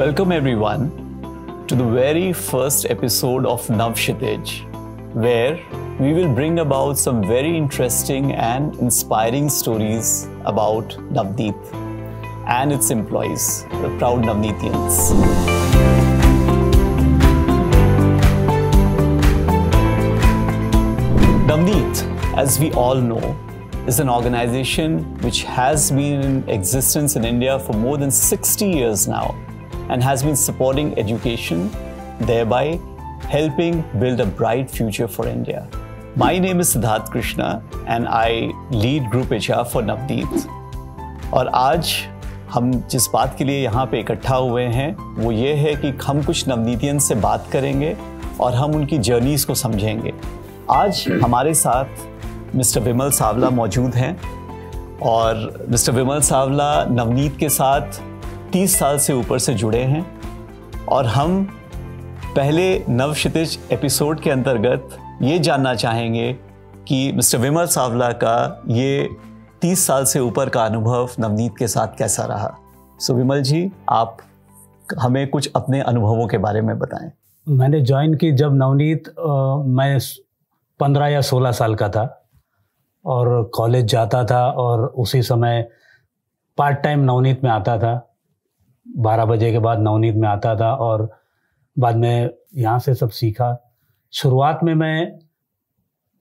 Welcome everyone to the very first episode of Navshitej, where we will bring about some very interesting and inspiring stories about Navdeep and its employees, the proud Navneetians. Navneet, as we all know, is an organization which has been in existence in India for more than 60 years now and has been supporting education, thereby helping build a bright future for India. My name is Siddharth Krishna and I lead Group HR for Navdeep. और आज हम जिस बात के लिए यहाँ पे इकट्ठा हुए हैं वो ये है कि हम कुछ नवनीतियन से बात करेंगे और हम उनकी जर्नीज को समझेंगे आज हमारे साथ मिस्टर विमल सावला मौजूद हैं और मिस्टर विमल सावला नवनीत के साथ 30 साल से ऊपर से जुड़े हैं और हम पहले नव क्षितिज एपिसोड के अंतर्गत ये जानना चाहेंगे कि मिस्टर विमल सावला का ये 30 साल से ऊपर का अनुभव नवनीत के साथ कैसा रहा सो विमल जी आप हमें कुछ अपने अनुभवों के बारे में बताएं मैंने ज्वाइन की जब नवनीत आ, मैं पंद्रह या सोलह साल का था और कॉलेज जाता था और उसी समय पार्ट टाइम नवनीत में आता था बारह बजे के बाद नवनीत में आता था और बाद में यहाँ से सब सीखा शुरुआत में मैं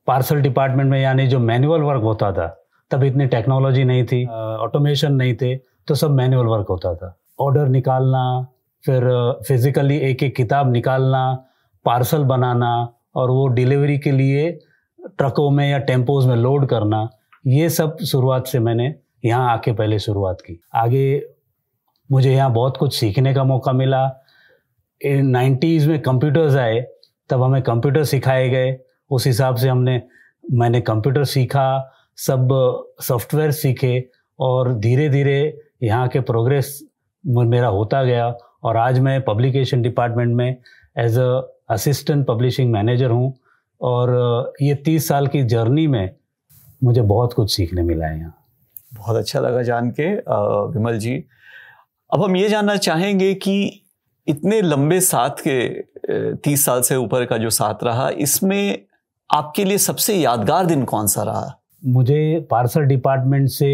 पार्सल डिपार्टमेंट में यानी जो मैनुअल वर्क होता था तब इतनी टेक्नोलॉजी नहीं थी ऑटोमेशन नहीं थे तो सब मैनुअल वर्क होता था ऑर्डर निकालना फिर फिज़िकली एक एक किताब निकालना पार्सल बनाना और वो डिलीवरी के लिए ट्रकों में या टेम्पोज में लोड करना ये सब शुरुआत से मैंने यहाँ आके पहले शुरुआत की आगे मुझे यहाँ बहुत कुछ सीखने का मौका मिला नाइन्टीज़ में कंप्यूटर्स आए तब हमें कंप्यूटर सिखाए गए उस हिसाब से हमने मैंने कंप्यूटर सीखा सब सॉफ्टवेयर सीखे और धीरे धीरे यहाँ के प्रोग्रेस मेरा होता गया और आज मैं पब्लिकेशन डिपार्टमेंट में as a assistant publishing manager हूँ और ये तीस साल की जर्नी में मुझे बहुत कुछ सीखने मिला है यहाँ बहुत अच्छा लगा जान के विमल जी अब हम ये जानना चाहेंगे कि इतने लंबे साथ के तीस साल से ऊपर का जो साथ रहा इसमें आपके लिए सबसे यादगार दिन कौन सा रहा मुझे पार्सल डिपार्टमेंट से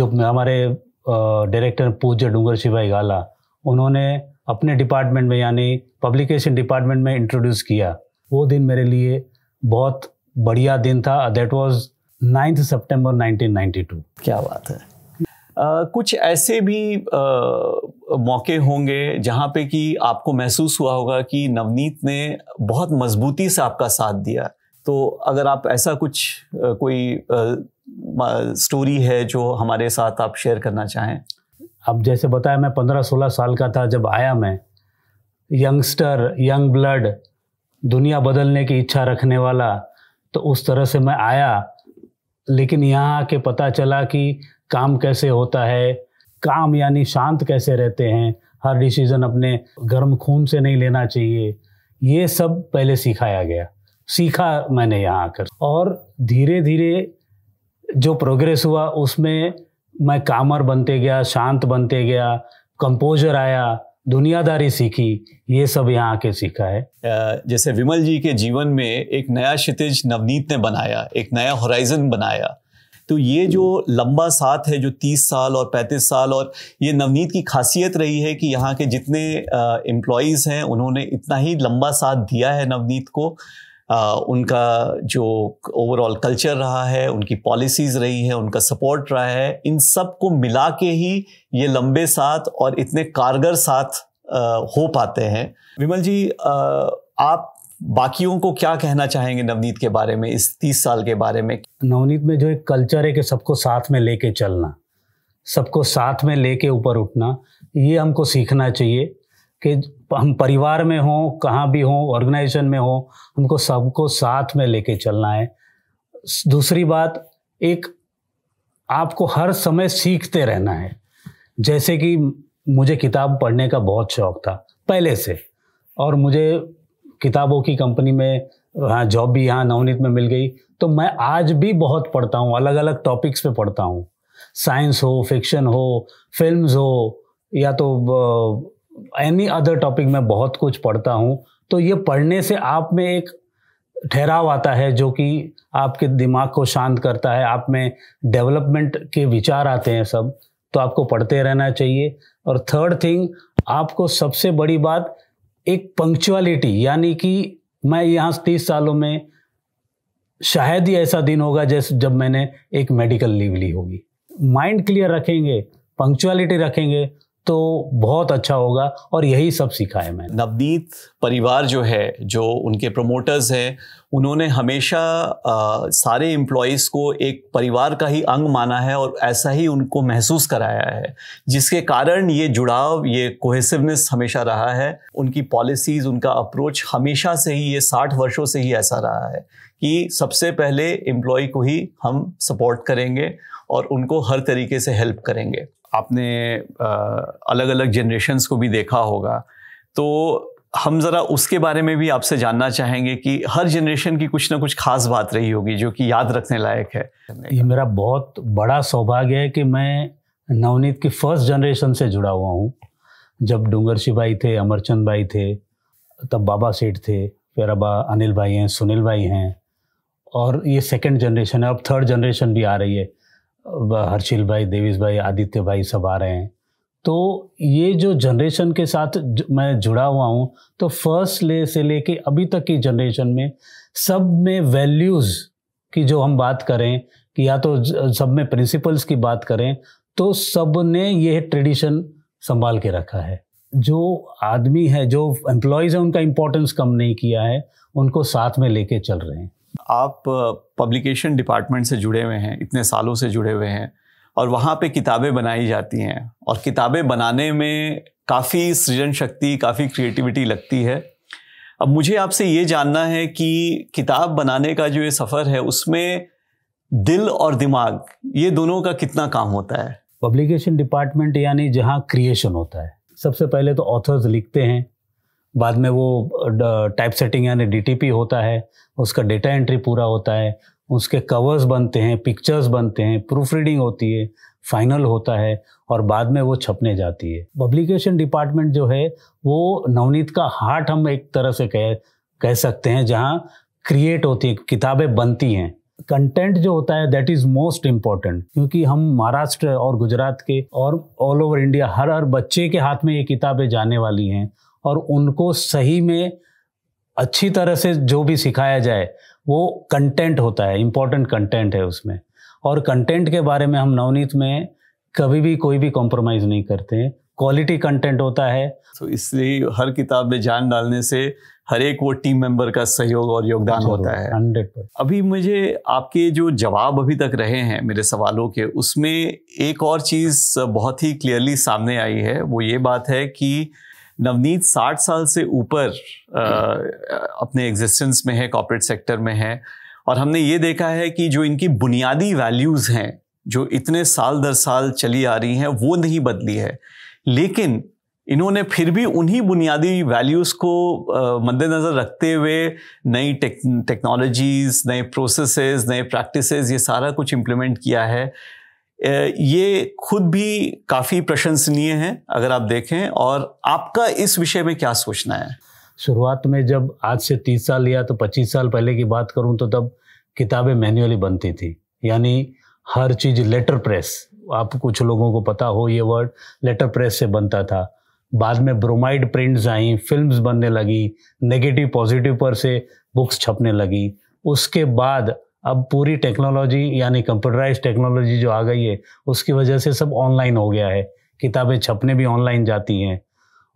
जो हमारे डायरेक्टर पूज्य डूंगर शिवाई गाला उन्होंने अपने डिपार्टमेंट में यानी पब्लिकेशन डिपार्टमेंट में इंट्रोड्यूस किया वो दिन मेरे लिए बहुत बढ़िया दिन था दैट वाज नाइन्थ सितंबर 1992 क्या बात है कुछ ऐसे भी आ, मौके होंगे जहाँ पे कि आपको महसूस हुआ होगा कि नवनीत ने बहुत मजबूती से आपका साथ दिया तो अगर आप ऐसा कुछ आ, कोई स्टोरी है जो हमारे साथ आप शेयर करना चाहें अब जैसे बताया मैं पंद्रह सोलह साल का था जब आया मैं यंगस्टर यंग ब्लड दुनिया बदलने की इच्छा रखने वाला तो उस तरह से मैं आया लेकिन यहाँ आके पता चला कि काम कैसे होता है काम यानी शांत कैसे रहते हैं हर डिसीज़न अपने गर्म खून से नहीं लेना चाहिए ये सब पहले सिखाया गया सीखा मैंने यहाँ आकर और धीरे धीरे जो प्रोग्रेस हुआ उसमें मैं कामर बनते गया शांत बनते गया कंपोजर आया दुनियादारी सीखी ये सब यहाँ आके सीखा है जैसे विमल जी के जीवन में एक नया क्षितिज नवनीत ने बनाया एक नया होराइजन बनाया तो ये जो लंबा साथ है जो 30 साल और 35 साल और ये नवनीत की खासियत रही है कि यहाँ के जितने एम्प्लॉयज़ हैं उन्होंने इतना ही लंबा साथ दिया है नवनीत को आ, उनका जो ओवरऑल कल्चर रहा है उनकी पॉलिसीज़ रही है उनका सपोर्ट रहा है इन सब को मिला के ही ये लंबे साथ और इतने कारगर साथ आ, हो पाते हैं विमल जी आ, आप बाकियों को क्या कहना चाहेंगे नवनीत के बारे में इस तीस साल के बारे में नवनीत में जो एक कल्चर है कि सबको साथ में लेके चलना सबको साथ में लेके ऊपर उठना ये हमको सीखना चाहिए कि हम परिवार में हों कहाँ भी हों ऑर्गेनाइजेशन में हों हमको सबको साथ में लेके चलना है दूसरी बात एक आपको हर समय सीखते रहना है जैसे कि मुझे किताब पढ़ने का बहुत शौक था पहले से और मुझे किताबों की कंपनी में हाँ जॉब भी यहाँ नवनीत में मिल गई तो मैं आज भी बहुत पढ़ता हूँ अलग अलग टॉपिक्स पे पढ़ता हूँ साइंस हो फिक्शन हो फिल्म्स हो या तो एनी अदर टॉपिक में बहुत कुछ पढ़ता हूँ तो ये पढ़ने से आप में एक ठहराव आता है जो कि आपके दिमाग को शांत करता है आप में डेवलपमेंट के विचार आते हैं सब तो आपको पढ़ते रहना चाहिए और थर्ड थिंग आपको सबसे बड़ी बात एक पंक्चुअलिटी यानी कि मैं यहाँ तीस सालों में शायद ही ऐसा दिन होगा जैसे जब मैंने एक मेडिकल लीव ली होगी माइंड क्लियर रखेंगे पंक्चुअलिटी रखेंगे तो बहुत अच्छा होगा और यही सब सीखा है मैंने नवनीत परिवार जो है जो उनके प्रमोटर्स हैं उन्होंने हमेशा आ, सारे एम्प्लॉयज़ को एक परिवार का ही अंग माना है और ऐसा ही उनको महसूस कराया है जिसके कारण ये जुड़ाव ये कोहेसिवनेस हमेशा रहा है उनकी पॉलिसीज़ उनका अप्रोच हमेशा से ही ये साठ वर्षों से ही ऐसा रहा है कि सबसे पहले एम्प्लॉय को ही हम सपोर्ट करेंगे और उनको हर तरीके से हेल्प करेंगे आपने अलग अलग जनरेशन्स को भी देखा होगा तो हम ज़रा उसके बारे में भी आपसे जानना चाहेंगे कि हर जनरेशन की कुछ ना कुछ खास बात रही होगी जो कि याद रखने लायक है ये मेरा बहुत बड़ा सौभाग्य है कि मैं नवनीत की फर्स्ट जनरेशन से जुड़ा हुआ हूँ जब डूंगर सिंह भाई थे अमरचंद भाई थे तब बाबा सेठ थे फिर अब अनिल भाई हैं सुनील भाई हैं और ये सेकंड जनरेशन है अब थर्ड जनरेशन भी आ रही है हर्षिल भाई देवीश भाई आदित्य भाई सब आ रहे हैं तो ये जो जनरेशन के साथ मैं जुड़ा हुआ हूँ तो फर्स्ट ले से लेके अभी तक की जनरेशन में सब में वैल्यूज़ की जो हम बात करें कि या तो सब में प्रिंसिपल्स की बात करें तो सब ने ये ट्रेडिशन संभाल के रखा है जो आदमी है जो एम्प्लॉयज़ है उनका इम्पोर्टेंस कम नहीं किया है उनको साथ में लेके चल रहे हैं आप पब्लिकेशन डिपार्टमेंट से जुड़े हुए हैं इतने सालों से जुड़े हुए हैं और वहाँ पे किताबें बनाई जाती हैं और किताबें बनाने में काफ़ी सृजन शक्ति काफ़ी क्रिएटिविटी लगती है अब मुझे आपसे ये जानना है कि किताब बनाने का जो ये सफ़र है उसमें दिल और दिमाग ये दोनों का कितना काम होता है पब्लिकेशन डिपार्टमेंट यानी जहाँ क्रिएशन होता है सबसे पहले तो ऑथर्स लिखते हैं बाद में वो टाइप सेटिंग यानी डीटीपी होता है उसका डेटा एंट्री पूरा होता है उसके कवर्स बनते हैं पिक्चर्स बनते हैं प्रूफ रीडिंग होती है फाइनल होता है और बाद में वो छपने जाती है पब्लिकेशन डिपार्टमेंट जो है वो नवनीत का हार्ट हम एक तरह से कह कह सकते हैं जहाँ क्रिएट होती है किताबें बनती हैं कंटेंट जो होता है दैट इज मोस्ट इम्पॉर्टेंट क्योंकि हम महाराष्ट्र और गुजरात के और ऑल ओवर इंडिया हर हर बच्चे के हाथ में ये किताबें जाने वाली हैं और उनको सही में अच्छी तरह से जो भी सिखाया जाए वो कंटेंट होता है इम्पोर्टेंट कंटेंट है उसमें और कंटेंट के बारे में हम नवनीत में कभी भी कोई भी कॉम्प्रोमाइज़ नहीं करते हैं क्वालिटी कंटेंट होता है तो इसलिए हर किताब में जान डालने से हर एक वो टीम मेंबर का सहयोग और योगदान होता है हंड्रेड पर अभी मुझे आपके जो जवाब अभी तक रहे हैं मेरे सवालों के उसमें एक और चीज़ बहुत ही क्लियरली सामने आई है वो ये बात है कि नवनीत साठ साल से ऊपर अपने एग्जिस्टेंस में है कॉरपोरेट सेक्टर में है और हमने ये देखा है कि जो इनकी बुनियादी वैल्यूज़ हैं जो इतने साल दर साल चली आ रही हैं वो नहीं बदली है लेकिन इन्होंने फिर भी उन्हीं बुनियादी वैल्यूज़ को मद्देनज़र रखते हुए नई टेक्नोलॉजीज़ नए प्रोसेसेस नए प्रैक्टिसेस ये सारा कुछ इम्प्लीमेंट किया है ये खुद भी काफ़ी प्रशंसनीय है अगर आप देखें और आपका इस विषय में क्या सोचना है शुरुआत में जब आज से तीस साल या तो पच्चीस साल पहले की बात करूं तो तब किताबें मैन्युअली बनती थी यानी हर चीज़ लेटर प्रेस आप कुछ लोगों को पता हो ये वर्ड लेटर प्रेस से बनता था बाद में ब्रोमाइड प्रिंट्स आई फिल्म्स बनने लगी नेगेटिव पॉजिटिव पर से बुक्स छपने लगी उसके बाद अब पूरी टेक्नोलॉजी यानी कंप्यूटराइज टेक्नोलॉजी जो आ गई है उसकी वजह से सब ऑनलाइन हो गया है किताबें छपने भी ऑनलाइन जाती हैं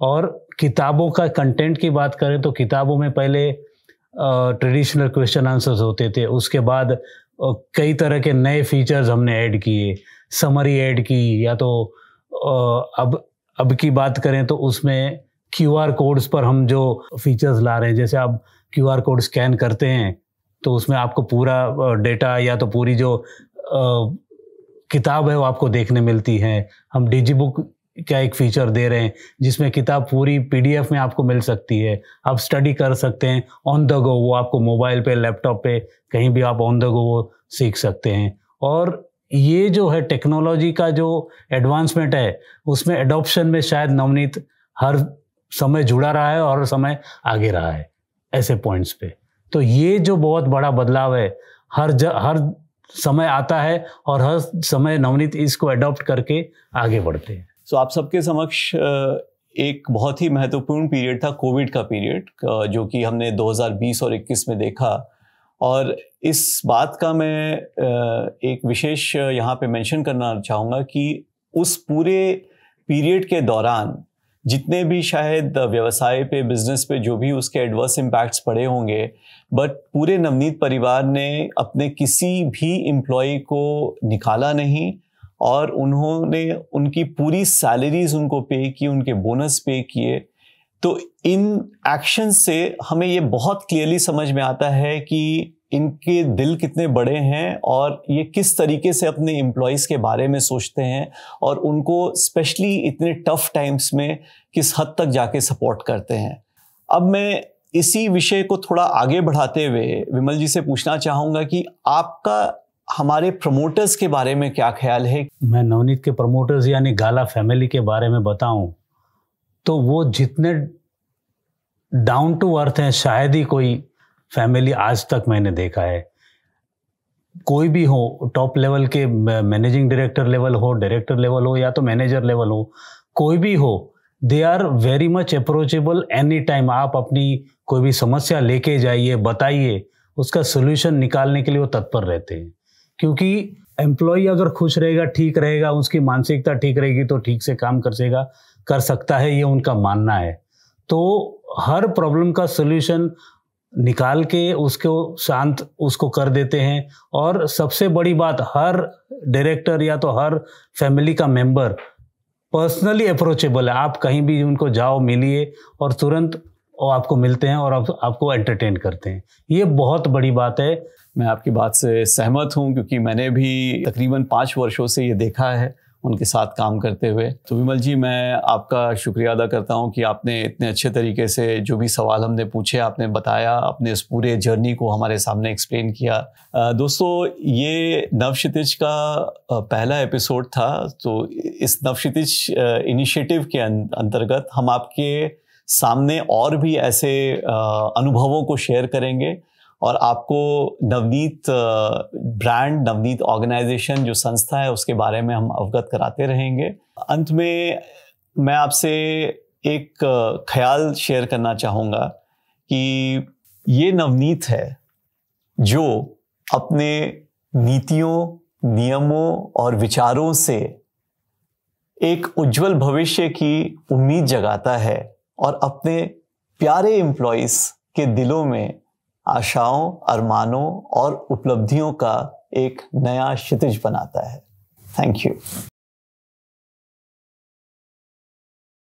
और किताबों का कंटेंट की बात करें तो किताबों में पहले ट्रेडिशनल क्वेश्चन आंसर्स होते थे उसके बाद कई तरह के नए फीचर्स हमने ऐड किए समरी ऐड की या तो अब अब की बात करें तो उसमें क्यू आर कोड्स पर हम जो फीचर्स ला रहे हैं जैसे आप क्यू आर कोड स्कैन करते हैं तो उसमें आपको पूरा डेटा या तो पूरी जो आ, किताब है वो आपको देखने मिलती है हम डिजी बुक क्या एक फीचर दे रहे हैं जिसमें किताब पूरी पीडीएफ में आपको मिल सकती है आप स्टडी कर सकते हैं ऑन द गो वो आपको मोबाइल पे लैपटॉप पे कहीं भी आप ऑन द गो वो सीख सकते हैं और ये जो है टेक्नोलॉजी का जो एडवांसमेंट है उसमें एडॉप्शन में शायद नवनीत हर समय जुड़ा रहा है और समय आगे रहा है ऐसे पॉइंट्स पे तो ये जो बहुत बड़ा बदलाव है हर ज, हर समय आता है और हर समय नवनीत इसको अडॉप्ट करके आगे बढ़ते हैं सो so, आप सबके समक्ष एक बहुत ही महत्वपूर्ण पीरियड था कोविड का पीरियड जो कि हमने 2020 और 21 में देखा और इस बात का मैं एक विशेष यहाँ पे मेंशन करना चाहूँगा कि उस पूरे पीरियड के दौरान जितने भी शायद व्यवसाय पे बिजनेस पे जो भी उसके एडवर्स इम्पैक्ट्स पड़े होंगे बट पूरे नवनीत परिवार ने अपने किसी भी एम्प्लॉय को निकाला नहीं और उन्होंने उनकी पूरी सैलरीज उनको पे की उनके बोनस पे किए तो इन एक्शन से हमें ये बहुत क्लियरली समझ में आता है कि इनके दिल कितने बड़े हैं और ये किस तरीके से अपने एम्प्लॉयज़ के बारे में सोचते हैं और उनको स्पेशली इतने टफ टाइम्स में किस हद तक जाके सपोर्ट करते हैं अब मैं इसी विषय को थोड़ा आगे बढ़ाते हुए विमल जी से पूछना चाहूँगा कि आपका हमारे प्रमोटर्स के बारे में क्या ख्याल है मैं नवनीत के प्रमोटर्स यानी गाला फैमिली के बारे में बताऊं तो वो जितने डाउन टू अर्थ हैं शायद ही कोई फैमिली आज तक मैंने देखा है कोई भी हो टॉप लेवल के मैनेजिंग डायरेक्टर लेवल हो डायरेक्टर लेवल हो या तो मैनेजर लेवल हो कोई भी हो they are very much approachable any time आप अपनी कोई भी समस्या लेके जाइए बताइए उसका सोल्यूशन निकालने के लिए वो तत्पर रहते हैं क्योंकि एम्प्लॉय अगर खुश रहेगा ठीक रहेगा उसकी मानसिकता ठीक रहेगी तो ठीक से काम कर सकेगा कर सकता है ये उनका मानना है तो हर प्रॉब्लम का सोल्यूशन निकाल के उसको शांत उसको कर देते हैं और सबसे बड़ी बात हर डायरेक्टर या तो हर फैमिली का मेंबर पर्सनली अप्रोचेबल है आप कहीं भी उनको जाओ मिलिए और तुरंत वो आपको मिलते हैं और आप, आपको एंटरटेन करते हैं ये बहुत बड़ी बात है मैं आपकी बात से सहमत हूँ क्योंकि मैंने भी तकरीबन पाँच वर्षों से ये देखा है उनके साथ काम करते हुए तो विमल जी मैं आपका शुक्रिया अदा करता हूँ कि आपने इतने अच्छे तरीके से जो भी सवाल हमने पूछे आपने बताया अपने इस पूरे जर्नी को हमारे सामने एक्सप्लेन किया दोस्तों ये नवशितिज का पहला एपिसोड था तो इस नवशितिज इनिशिएटिव के अं-, अंतर्गत हम आपके सामने और भी ऐसे अनुभवों को शेयर करेंगे और आपको नवनीत ब्रांड नवनीत ऑर्गेनाइजेशन जो संस्था है उसके बारे में हम अवगत कराते रहेंगे अंत में मैं आपसे एक ख्याल शेयर करना चाहूँगा कि ये नवनीत है जो अपने नीतियों नियमों और विचारों से एक उज्जवल भविष्य की उम्मीद जगाता है और अपने प्यारे एम्प्लॉयज़ के दिलों में आशाओं अरमानों और उपलब्धियों का एक नया क्षितिज बनाता है थैंक यू